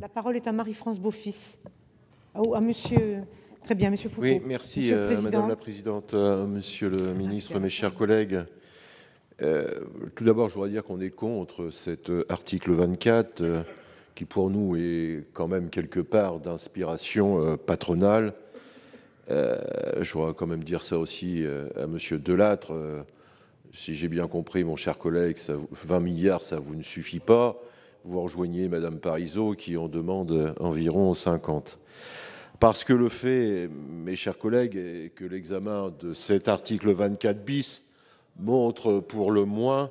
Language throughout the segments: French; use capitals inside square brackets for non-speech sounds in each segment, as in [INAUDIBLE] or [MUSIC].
La parole est à Marie-France Beaufis. Ah, à, monsieur. Très bien, monsieur Foucault. Oui, merci, euh, Madame la Présidente, euh, Monsieur le Ministre, mes chers collègues. Euh, tout d'abord, je voudrais dire qu'on est contre cet article 24, qui pour nous est quand même quelque part d'inspiration patronale. je voudrais quand même dire ça aussi à Monsieur Delattre. si j'ai bien compris, mon cher collègue, 20 milliards, ça vous ne suffit pas vous rejoignez Madame Parisot qui en demande environ 50. Parce que le fait, mes chers collègues, que l'examen de cet article 24 bis montre pour le moins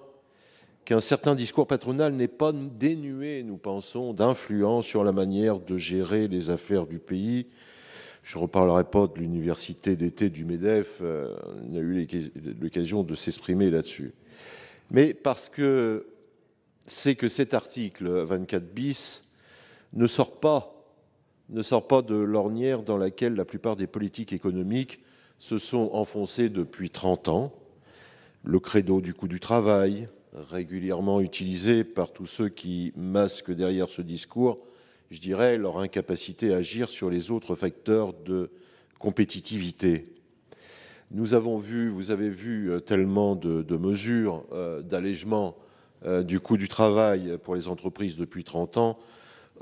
qu'un certain discours patronal n'est pas dénué, nous pensons, d'influence sur la manière de gérer les affaires du pays. Je ne reparlerai pas de l'université d'été du MEDEF, euh, on a eu l'occasion de s'exprimer là-dessus. Mais parce que c'est que cet article 24 bis ne sort pas, ne sort pas de l'ornière dans laquelle la plupart des politiques économiques se sont enfoncées depuis 30 ans. Le credo du coût du travail, régulièrement utilisé par tous ceux qui masquent derrière ce discours, je dirais, leur incapacité à agir sur les autres facteurs de compétitivité. Nous avons vu, vous avez vu euh, tellement de, mesures euh, d'allègement euh, du coût du travail pour les entreprises depuis 30 ans,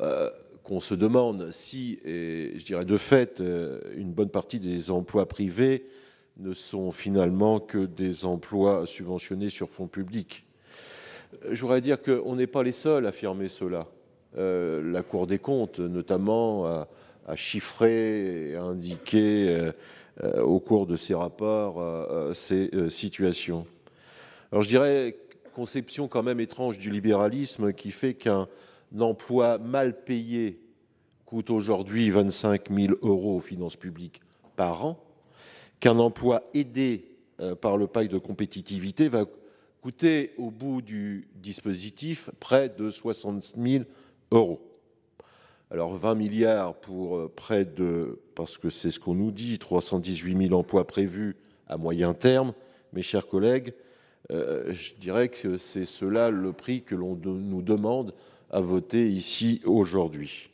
euh, qu'on se demande si, et je dirais de fait, euh, une bonne partie des emplois privés ne sont finalement que des emplois subventionnés sur fonds publics. Je voudrais dire qu'on n'est pas les seuls à affirmer cela. la Cour des comptes, notamment, a, chiffré et a indiqué au cours de ses rapports ces situations. Alors je dirais conception quand même étrange du libéralisme qui fait qu'un emploi mal payé coûte aujourd'hui 25 000 euros aux finances publiques par an, qu'un emploi aidé euh, par le pacte de compétitivité va coûter au bout du dispositif près de 60 000 euros. Alors 20 milliards pour euh, près de, parce que c'est ce qu'on nous dit, 318 000 emplois prévus à moyen terme. Mes chers collègues, euh, je dirais que c'est cela le prix que l'on nous demande à voter ici aujourd'hui.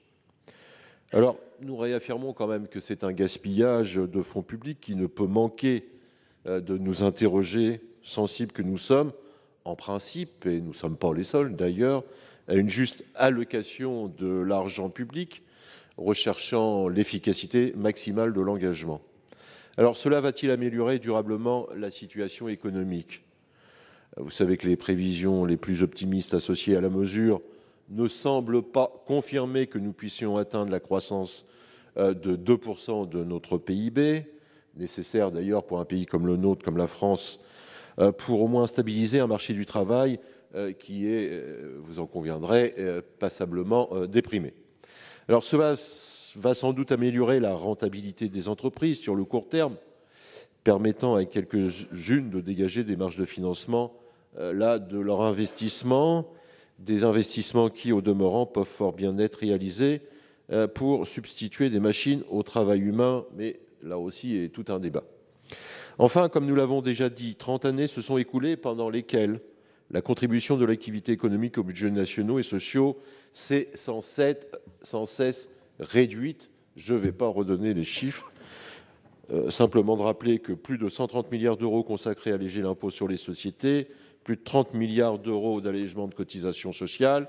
Alors, nous réaffirmons quand même que c'est un gaspillage de fonds publics qui ne peut manquer euh, de nous interroger, sensibles que nous sommes, en principe, et nous ne sommes pas les seuls d'ailleurs, à une juste allocation de l'argent public, recherchant l'efficacité maximale de l'engagement. Alors cela va-t-il améliorer durablement la situation économique vous savez que les prévisions les plus optimistes associées à la mesure ne semblent pas confirmer que nous puissions atteindre la croissance euh, de 2% de notre PIB, nécessaire d'ailleurs pour un pays comme le nôtre, comme la France, euh, pour au moins stabiliser un marché du travail euh, qui est, vous en conviendrez, passablement déprimé. Alors cela va sans doute améliorer la rentabilité des entreprises sur le court terme, permettant à quelques-unes de dégager des marges de financement euh, là de leur investissement, des investissements qui, au demeurant, peuvent fort bien être réalisés euh, pour substituer des machines au travail humain, mais là aussi est tout un débat. Enfin, comme nous l'avons déjà dit, 30 années se sont écoulées pendant lesquelles la contribution de l'activité économique aux budgets nationaux et sociaux s'est sans, cesse réduite. Je ne vais pas redonner les chiffres, euh, simplement de rappeler que plus de 130 milliards d'euros consacrés à léger l'impôt sur les sociétés, plus de 30 milliards d'euros d'allègement de cotisations sociales,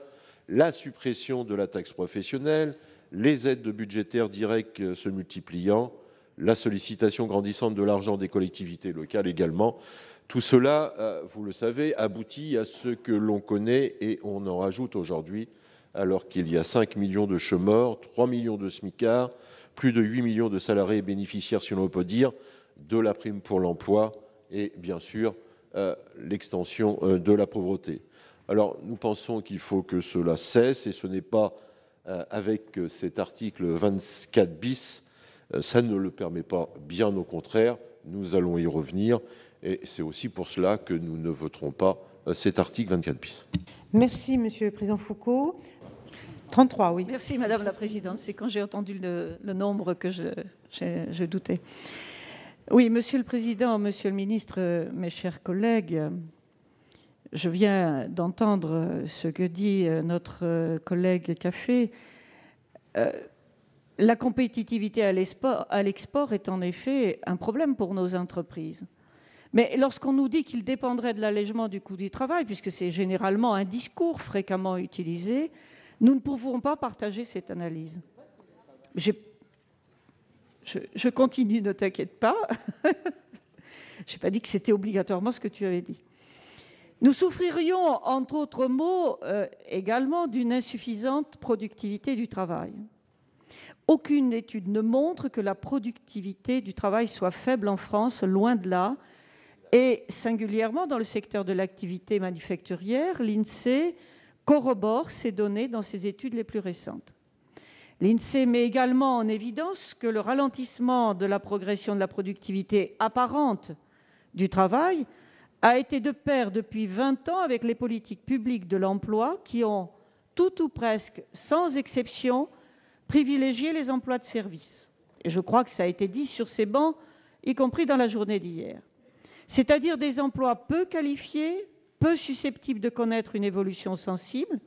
la suppression de la taxe professionnelle, les aides budgétaires directes euh, se multipliant, la sollicitation grandissante de l'argent des collectivités locales également. Tout cela, euh, vous le savez, aboutit à ce que l'on connaît et on en rajoute aujourd'hui, alors qu'il y a 5 millions de chômeurs, 3 millions de smicards, plus de 8 millions de salariés bénéficiaires, si l'on peut dire, de la prime pour l'emploi et bien sûr l'extension euh, de la pauvreté. Alors nous pensons qu'il faut que cela cesse et ce n'est pas euh, avec euh, cet article 24 bis, ça ne le permet pas, bien au contraire, nous allons y revenir et c'est aussi pour cela que nous ne voterons pas cet article 24 bis. Merci Monsieur le Président Foucault. 33, oui. Merci Madame la Présidente. C'est quand j'ai entendu le, nombre que je doutais. Oui, Monsieur le Président, Monsieur le Ministre, mes chers collègues, je viens d'entendre ce que dit euh, notre euh, collègue Café. Euh, la compétitivité à l'export est en effet un problème pour nos entreprises. Mais lorsqu'on nous dit qu'il dépendrait de l'allègement du coût du travail, puisque c'est généralement un discours fréquemment utilisé, nous ne pouvons pas partager cette analyse. J'ai je, continue, ne t'inquiète pas. [LAUGHS] je n'ai pas dit que c'était obligatoirement ce que tu avais dit. Nous souffririons, entre autres mots, euh, également d'une insuffisante productivité du travail. Aucune étude ne montre que la productivité du travail soit faible en France, loin de là. Et singulièrement dans le secteur de l'activité manufacturière, l'INSEE corrobore ces données dans ses études les plus récentes. L'INSEE met également en évidence que le ralentissement de la progression de la productivité apparente du travail a été de pair depuis 20 ans avec les politiques publiques de l'emploi qui ont, tout ou presque, sans exception, privilégié les emplois de service. Et je crois que ça a été dit sur ces bancs, y compris dans la journée d'hier. C'est-à-dire des emplois peu qualifiés, peu susceptibles de connaître une évolution sensible,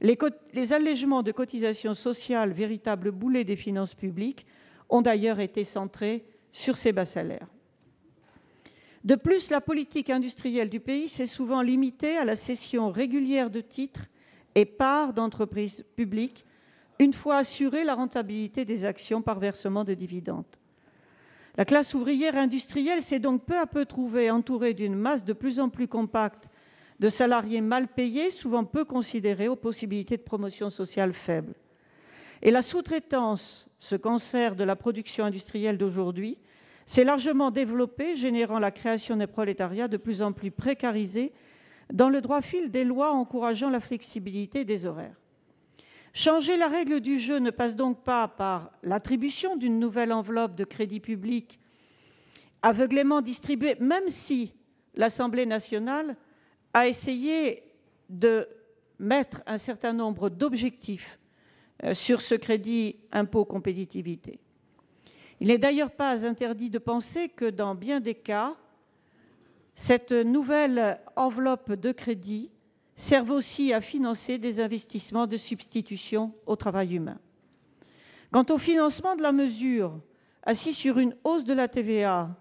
les allégements de cotisations sociales, véritable boulet des finances publiques, ont d'ailleurs été centrés sur ces bas salaires. De plus, la politique industrielle du pays s'est souvent limitée à la cession régulière de titres et parts d'entreprises publiques, une fois assurée la rentabilité des actions par versement de dividendes. La classe ouvrière industrielle s'est donc peu à peu trouvée entourée d'une masse de plus en plus compacte de salariés mal payés, souvent peu considérés, aux possibilités de promotion sociale faibles. Et la sous-traitance, ce cancer de la production industrielle d'aujourd'hui, s'est largement développée, générant la création d'un prolétariat de plus en plus précarisé dans le droit fil des lois encourageant la flexibilité des horaires. Changer la règle du jeu ne passe donc pas par l'attribution d'une nouvelle enveloppe de crédit public aveuglément distribuée, même si l'Assemblée nationale a essayé de mettre un certain nombre d'objectifs euh, sur ce crédit impôt compétitivité. Il n'est d'ailleurs pas interdit de penser que dans bien des cas, cette nouvelle enveloppe de crédit serve aussi à financer des investissements de substitution au travail humain. Quant au financement de la mesure, assis sur une hausse de la TVA,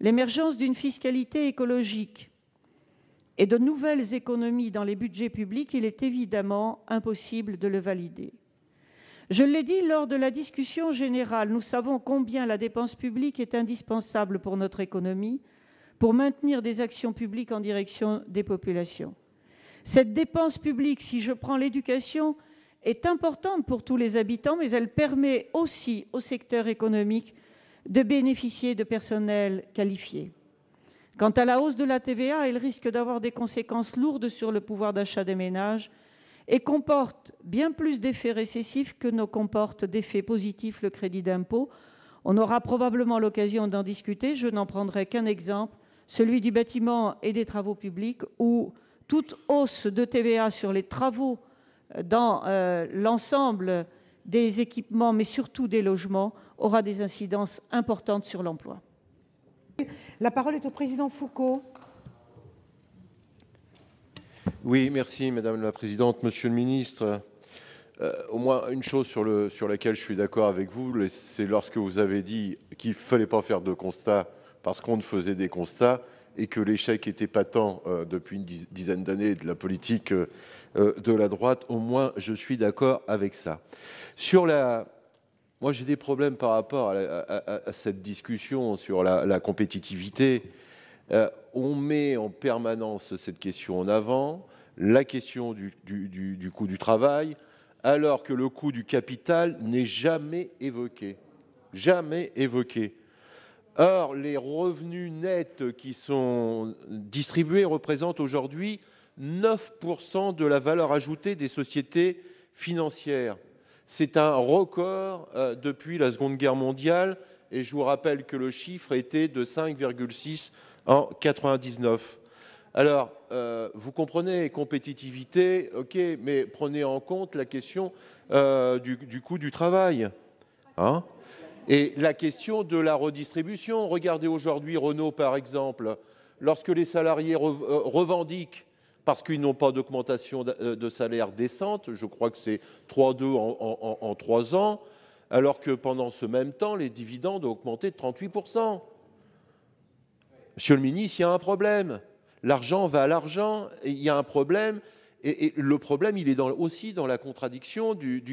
l'émergence d'une fiscalité écologique, et de nouvelles économies dans les budgets publics, il est évidemment impossible de le valider. Je l'ai dit lors de la discussion générale, nous savons combien la dépense publique est indispensable pour notre économie, pour maintenir des actions publiques en direction des populations. Cette dépense publique, si je prends l'éducation, est importante pour tous les habitants, mais elle permet aussi au secteur économique de bénéficier de personnel qualifié. Quant à la hausse de la TVA, elle risque d'avoir des conséquences lourdes sur le pouvoir d'achat des ménages et comporte bien plus d'effets récessifs que ne comporte d'effets positifs le crédit d'impôt. On aura probablement l'occasion d'en discuter. Je n'en prendrai qu'un exemple, celui du bâtiment et des travaux publics, où toute hausse de TVA sur les travaux euh, dans euh, l'ensemble des équipements, mais surtout des logements, aura des incidences importantes sur l'emploi. La parole est au président Foucault. Oui, merci Madame la Présidente. Monsieur le Ministre, euh, au moins une chose sur, laquelle je suis d'accord avec vous, c'est lorsque vous avez dit qu'il ne fallait pas faire de constats parce qu'on ne faisait des constats et que l'échec était patent euh, depuis une dizaine d'années de la politique euh, de la droite, au moins je suis d'accord avec ça. Sur la, moi, j'ai des problèmes par rapport à, cette discussion sur la, compétitivité. Euh, on met en permanence cette question en avant, la question du coût du travail, alors que le coût du capital n'est jamais évoqué. Jamais évoqué. Or, les revenus nets qui sont distribués représentent aujourd'hui 9% de la valeur ajoutée des sociétés financières. C'est un record euh, depuis la Seconde Guerre mondiale et je vous rappelle que le chiffre était de 5,6 en 1999. Alors, euh, vous comprenez, compétitivité, ok, mais prenez en compte la question euh, du, coût du travail. Hein. et la question de la redistribution. Regardez aujourd'hui Renault, par exemple. Lorsque les salariés revendiquent parce qu'ils n'ont pas d'augmentation euh, de salaire décente, je crois que c'est 3 en, en, 3 ans, alors que pendant ce même temps, les dividendes ont augmenté de 38%. Monsieur le ministre, il y a un problème. L'argent va à l'argent, il y a un problème, et, le problème, il est aussi dans la contradiction du,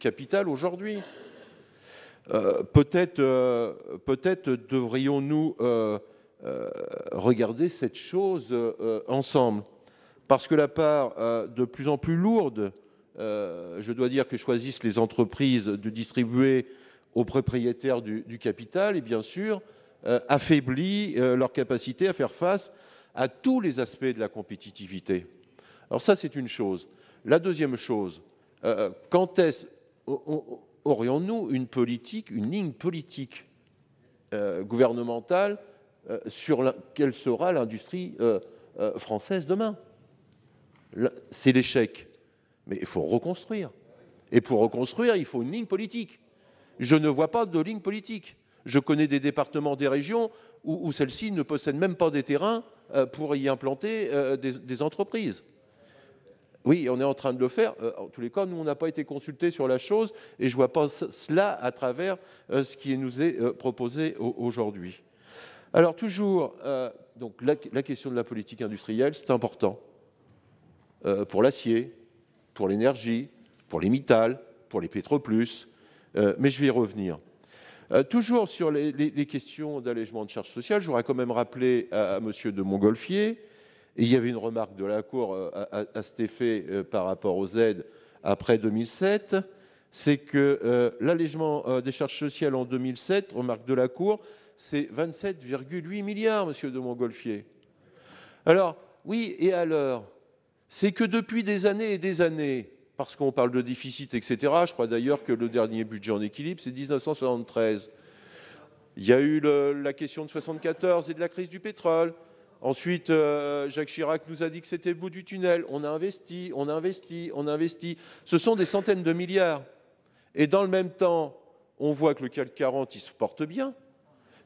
capital aujourd'hui. Euh, peut-être euh, peut-être devrions-nous regarder cette chose ensemble parce que la part euh, de plus en plus lourde, euh, je dois dire que choisissent les entreprises de distribuer aux propriétaires du, capital, et bien sûr, euh, affaiblit leur capacité à faire face à tous les aspects de la compétitivité. Alors ça, c'est une chose. La deuxième chose, quand est-ce, aurions-nous une politique, une ligne politique gouvernementale sur quelle sera l'industrie française demain c'est l'échec. Mais il faut reconstruire. Et pour reconstruire, il faut une ligne politique. Je ne vois pas de ligne politique. Je connais des départements, des régions où, celles-ci ne possèdent même pas des terrains euh, pour y implanter euh, des, entreprises. Oui, on est en train de le faire. Euh, en tous les cas, nous, on n'a pas été consultés sur la chose et je ne vois pas cela à travers ce qui nous est proposé aujourd'hui. Alors toujours, donc, la question de la politique industrielle, c'est important. Euh, pour l'acier, pour l'énergie, pour les Mittal, pour les Pétroplus, euh, mais je vais y revenir. Euh, toujours sur les, questions d'allègement de charges sociales, je voudrais quand même rappeler à, M. Monsieur de Montgolfier, et il y avait une remarque de la Cour à, cet effet par rapport aux aides après 2007, c'est que l'allègement des charges sociales en 2007, remarque de la Cour, c'est 27,8 milliards, Monsieur de Montgolfier. Alors, oui, et alors c'est que depuis des années et des années, parce qu'on parle de déficit, etc., je crois d'ailleurs que le dernier budget en équilibre, c'est 1973. Il y a eu la question de 74 et de la crise du pétrole. Ensuite, euh, Jacques Chirac nous a dit que c'était le bout du tunnel. On a investi, on a investi, on a investi. Ce sont des centaines de milliards. Et dans le même temps, on voit que le CAC 40, il se porte bien,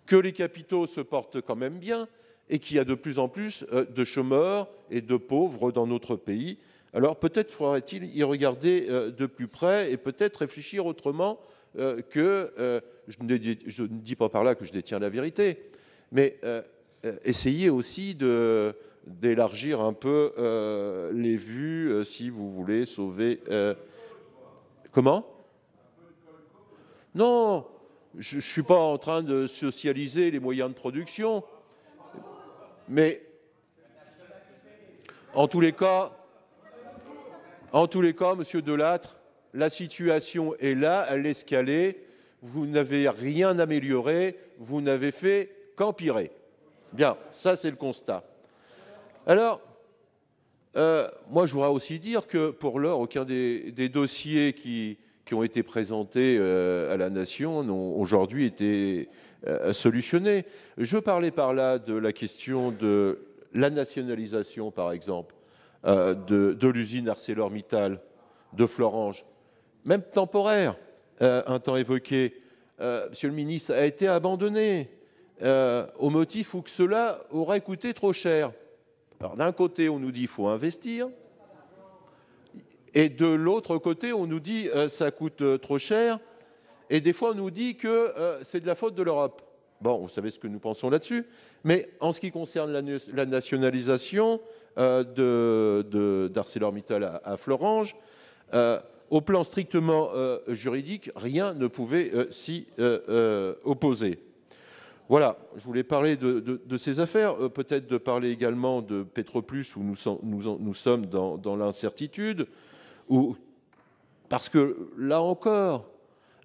que les capitaux se portent quand même bien, et qu'il y a de plus en plus euh, de chômeurs et de pauvres dans notre pays. Alors peut-être faudrait-il y regarder euh, de plus près et peut-être réfléchir autrement euh, que, je ne, dis, pas par là que je détiens la vérité, mais essayez aussi de, d'élargir un peu les vues si vous voulez sauver. Comment Non, je ne suis pas en train de socialiser les moyens de production. Mais en tous les cas, en tous les cas, Monsieur Delattre, la situation est là, elle est escalée. Vous n'avez rien amélioré, vous n'avez fait qu'empirer. Bien, ça c'est le constat. Alors, euh, moi je voudrais aussi dire que pour l'heure, aucun des dossiers qui, qui ont été présentés euh, à la nation ont aujourd'hui été euh, solutionnés. Je parlais par là de la question de la nationalisation, par exemple, euh, de, de l'usine ArcelorMittal de Florange, même temporaire, un temps évoqué, Monsieur le ministre, a été abandonnée au motif où que cela aurait coûté trop cher. Alors d'un côté, on nous dit qu'il faut investir, et de l'autre côté, on nous dit euh, ça coûte euh, trop cher. Et des fois, on nous dit que euh, c'est de la faute de l'Europe. Bon, vous savez ce que nous pensons là-dessus. Mais en ce qui concerne la, nationalisation d'ArcelorMittal à, à, Florange, au plan strictement juridique, rien ne pouvait s'y opposer. Voilà, je voulais parler de, ces affaires, peut-être de parler également de Petroplus, où nous, sommes dans l'incertitude. Ou, parce que là encore,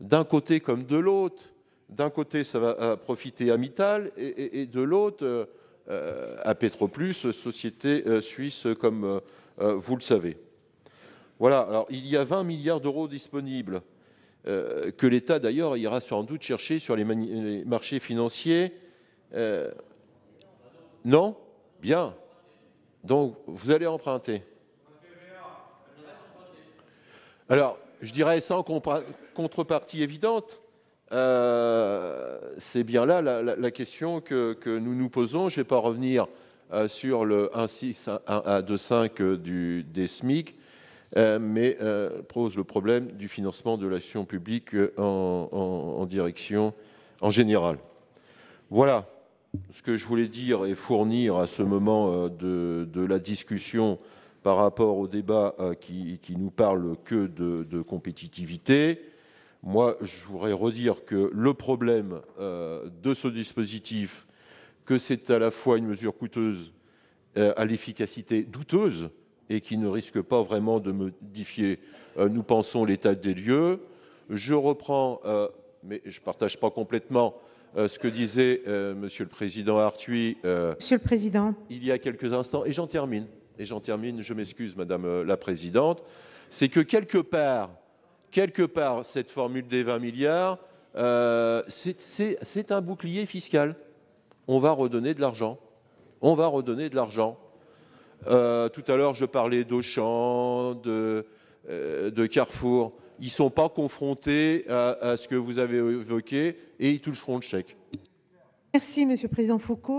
d'un côté comme de l'autre, d'un côté ça va euh, profiter à Mittal et, de l'autre euh, euh, à Petroplus, société suisse comme vous le savez. Voilà, alors il y a 20 milliards d'euros disponibles que l'État d'ailleurs ira sans doute chercher sur les marchés financiers. non Bien. Donc vous allez emprunter. Alors, je dirais sans contrepartie évidente, euh, c'est bien là la, question que, nous nous posons. Je ne vais pas revenir euh, sur le 1,6 à 2,5 des SMIC, euh, mais pose le problème du financement de l'action publique en, direction en général. Voilà ce que je voulais dire et fournir à ce moment de, de la discussion par rapport au débat euh, qui, nous parle que de, compétitivité. Moi, je voudrais redire que le problème euh, de ce dispositif, que c'est à la fois une mesure coûteuse, euh, à l'efficacité douteuse, et qui ne risque pas vraiment de modifier, nous pensons, l'état des lieux. Je reprends, mais je ne partage pas complètement ce que disait Monsieur le Président Arthuis. Monsieur le Président. Il y a quelques instants, et j'en termine et j'en termine, je m'excuse Madame euh, la Présidente, c'est que quelque part, quelque part, cette formule des 20 milliards, euh, c'est un bouclier fiscal. On va redonner de l'argent. On va redonner de l'argent. Euh, tout à l'heure, je parlais d'Auchan, de, Carrefour. Ils ne sont pas confrontés à, à, ce que vous avez évoqué et ils toucheront le chèque. Merci, Monsieur le Président Foucault.